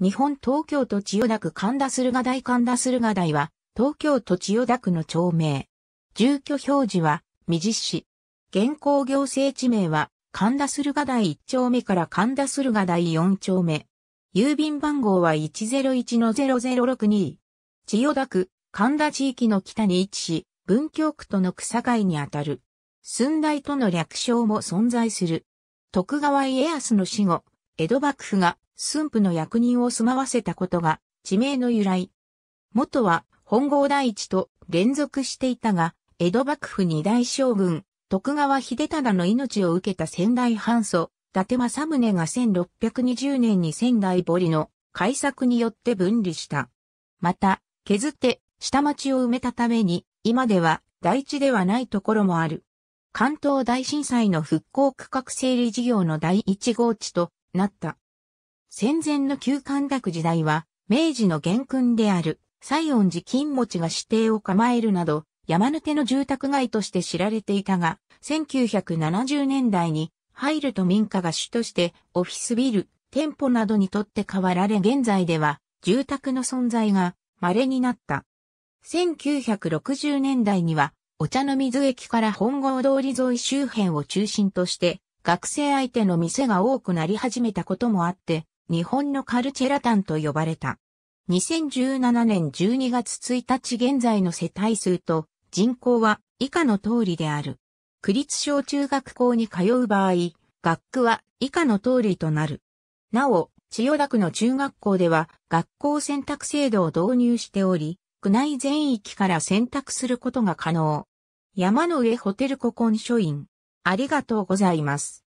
日本東京都千代田区神田駿河台神田駿河台は、東京都千代田区の町名。住居表示は、未実市。現行行政地名は、神田駿河台1丁目から神田駿河台4丁目。郵便番号は101-0062。千代田区、神田地域の北に位置し、文京区との草界にあたる。寸大との略称も存在する。徳川家康の死後、江戸幕府が駿府の役人を住まわせたことが地名の由来。元は本郷第一と連続していたが、江戸幕府二大将軍、徳川秀忠の命を受けた仙台藩祖、伊達政宗が1620年に仙台堀の改作によって分離した。また、削って下町を埋めたために、今では大地ではないところもある。関東大震災の復興区画整理事業の第一号地となった。戦前の旧関濁時代は、明治の元君である、西恩寺金持ちが指定を構えるなど、山手の住宅街として知られていたが、1970年代に入ると民家が主としてオフィスビル、店舗などにとって変わられ現在では住宅の存在が稀になった。1960年代にはお茶の水駅から本郷通り沿い周辺を中心として学生相手の店が多くなり始めたこともあって、日本のカルチェラタンと呼ばれた。2017年12月1日現在の世帯数と人口は以下の通りである。区立小中学校に通う場合、学区は以下の通りとなる。なお、千代田区の中学校では学校選択制度を導入しており、区内全域から選択することが可能。山の上ホテル古今書院、ありがとうございます。